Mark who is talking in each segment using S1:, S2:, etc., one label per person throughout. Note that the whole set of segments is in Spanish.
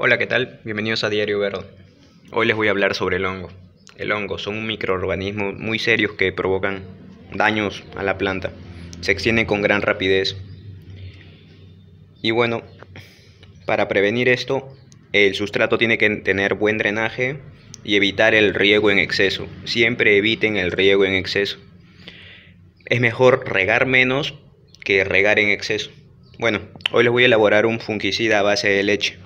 S1: Hola, ¿qué tal? Bienvenidos a Diario Verde. Hoy les voy a hablar sobre el hongo. El hongo son un microorganismo muy serios que provocan daños a la planta. Se extienden con gran rapidez. Y bueno, para prevenir esto, el sustrato tiene que tener buen drenaje y evitar el riego en exceso. Siempre eviten el riego en exceso. Es mejor regar menos que regar en exceso. Bueno, hoy les voy a elaborar un fungicida a base de leche.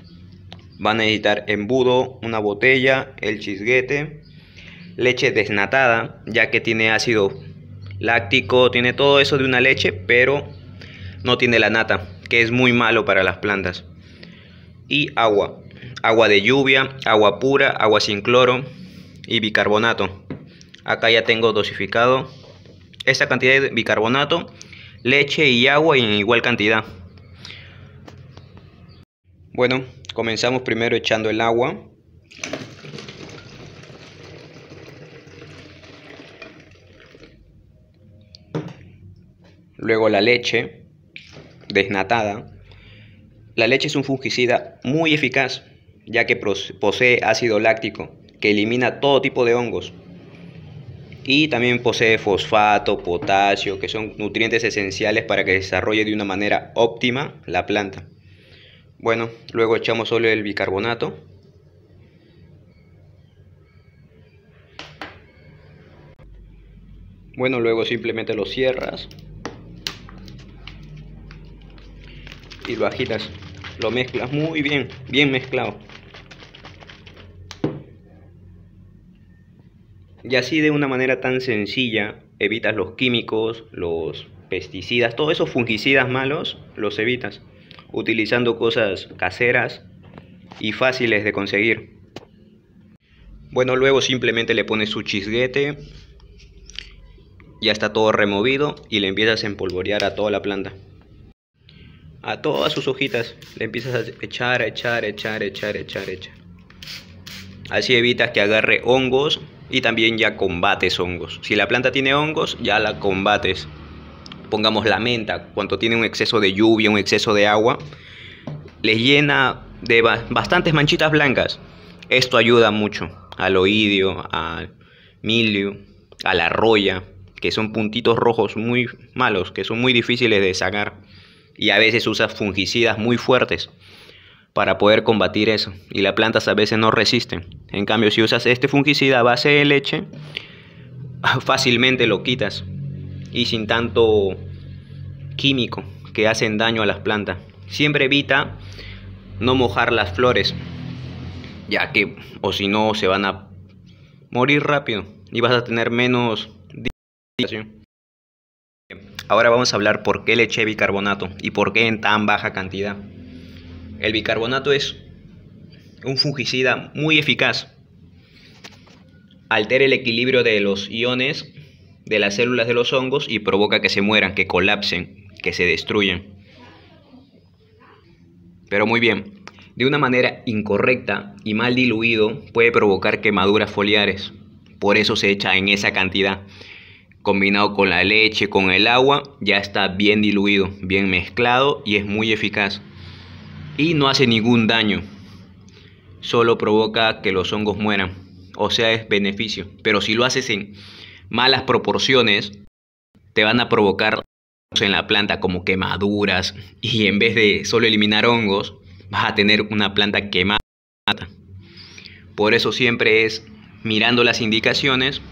S1: Van a necesitar embudo, una botella, el chisguete, leche desnatada, ya que tiene ácido láctico, tiene todo eso de una leche, pero no tiene la nata, que es muy malo para las plantas. Y agua, agua de lluvia, agua pura, agua sin cloro y bicarbonato. Acá ya tengo dosificado esta cantidad de bicarbonato, leche y agua en igual cantidad. Bueno, Comenzamos primero echando el agua. Luego la leche desnatada. La leche es un fungicida muy eficaz, ya que posee ácido láctico, que elimina todo tipo de hongos. Y también posee fosfato, potasio, que son nutrientes esenciales para que desarrolle de una manera óptima la planta. Bueno, luego echamos solo el bicarbonato. Bueno, luego simplemente lo cierras y lo agitas. Lo mezclas muy bien, bien mezclado. Y así de una manera tan sencilla evitas los químicos, los pesticidas, todos esos fungicidas malos los evitas utilizando cosas caseras y fáciles de conseguir. Bueno, luego simplemente le pones su chisguete, ya está todo removido y le empiezas a empolvorear a toda la planta. A todas sus hojitas le empiezas a echar, echar, echar, echar, echar, echar. Así evitas que agarre hongos y también ya combates hongos. Si la planta tiene hongos, ya la combates pongamos la menta, cuando tiene un exceso de lluvia, un exceso de agua, le llena de bastantes manchitas blancas. Esto ayuda mucho al oidio, al milio, a la roya, que son puntitos rojos muy malos, que son muy difíciles de sacar. Y a veces usas fungicidas muy fuertes para poder combatir eso. Y las plantas a veces no resisten. En cambio, si usas este fungicida a base de leche, fácilmente lo quitas y sin tanto químico que hacen daño a las plantas. Siempre evita no mojar las flores, ya que o si no se van a morir rápido y vas a tener menos Ahora vamos a hablar por qué le eché bicarbonato y por qué en tan baja cantidad. El bicarbonato es un fungicida muy eficaz. Altera el equilibrio de los iones de las células de los hongos y provoca que se mueran, que colapsen, que se destruyan. Pero muy bien, de una manera incorrecta y mal diluido puede provocar quemaduras foliares. Por eso se echa en esa cantidad. Combinado con la leche, con el agua, ya está bien diluido, bien mezclado y es muy eficaz. Y no hace ningún daño. Solo provoca que los hongos mueran. O sea, es beneficio. Pero si lo haces en malas proporciones te van a provocar en la planta como quemaduras y en vez de solo eliminar hongos vas a tener una planta quemada. Por eso siempre es mirando las indicaciones,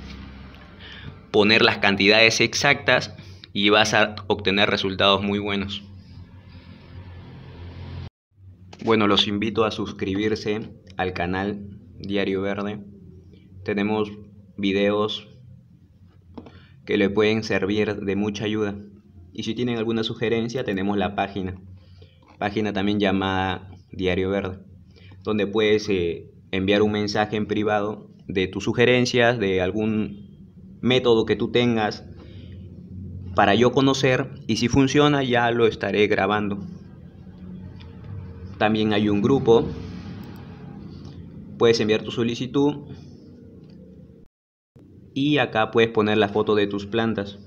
S1: poner las cantidades exactas y vas a obtener resultados muy buenos. Bueno, los invito a suscribirse al canal Diario Verde. Tenemos videos que le pueden servir de mucha ayuda. Y si tienen alguna sugerencia, tenemos la página, página también llamada Diario Verde, donde puedes eh, enviar un mensaje en privado de tus sugerencias, de algún método que tú tengas para yo conocer y si funciona ya lo estaré grabando. También hay un grupo, puedes enviar tu solicitud y acá puedes poner la foto de tus plantas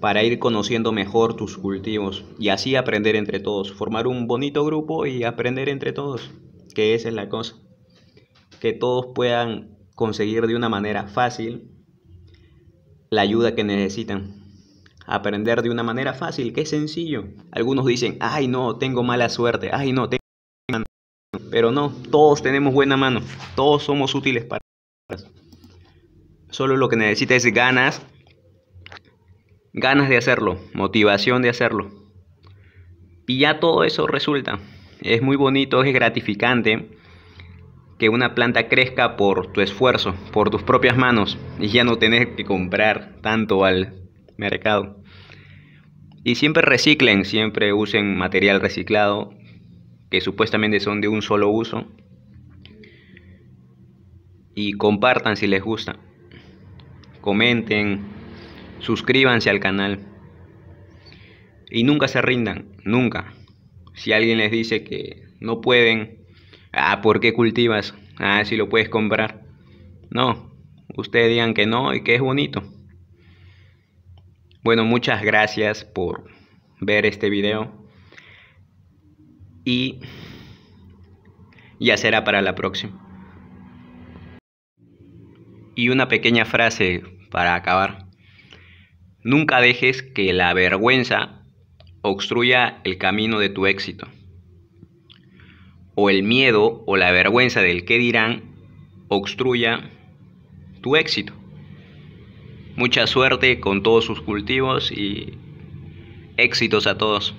S1: para ir conociendo mejor tus cultivos y así aprender entre todos, formar un bonito grupo y aprender entre todos, que esa es la cosa, que todos puedan conseguir de una manera fácil la ayuda que necesitan. Aprender de una manera fácil, que es sencillo. Algunos dicen, ay no, tengo mala suerte, ay no, tengo mala mano. Pero no, todos tenemos buena mano, todos somos útiles para... Solo lo que necesita es ganas, ganas de hacerlo, motivación de hacerlo. Y ya todo eso resulta. Es muy bonito, es gratificante que una planta crezca por tu esfuerzo, por tus propias manos y ya no tener que comprar tanto al mercado. Y siempre reciclen, siempre usen material reciclado que supuestamente son de un solo uso. Y compartan si les gusta comenten, suscríbanse al canal. Y nunca se rindan, nunca. Si alguien les dice que no pueden, ah, ¿por qué cultivas? Ah, si lo puedes comprar. No, ustedes digan que no y que es bonito. Bueno, muchas gracias por ver este video. Y ya será para la próxima. Y una pequeña frase para acabar. Nunca dejes que la vergüenza obstruya el camino de tu éxito. O el miedo o la vergüenza del que dirán obstruya tu éxito. Mucha suerte con todos sus cultivos y éxitos a todos.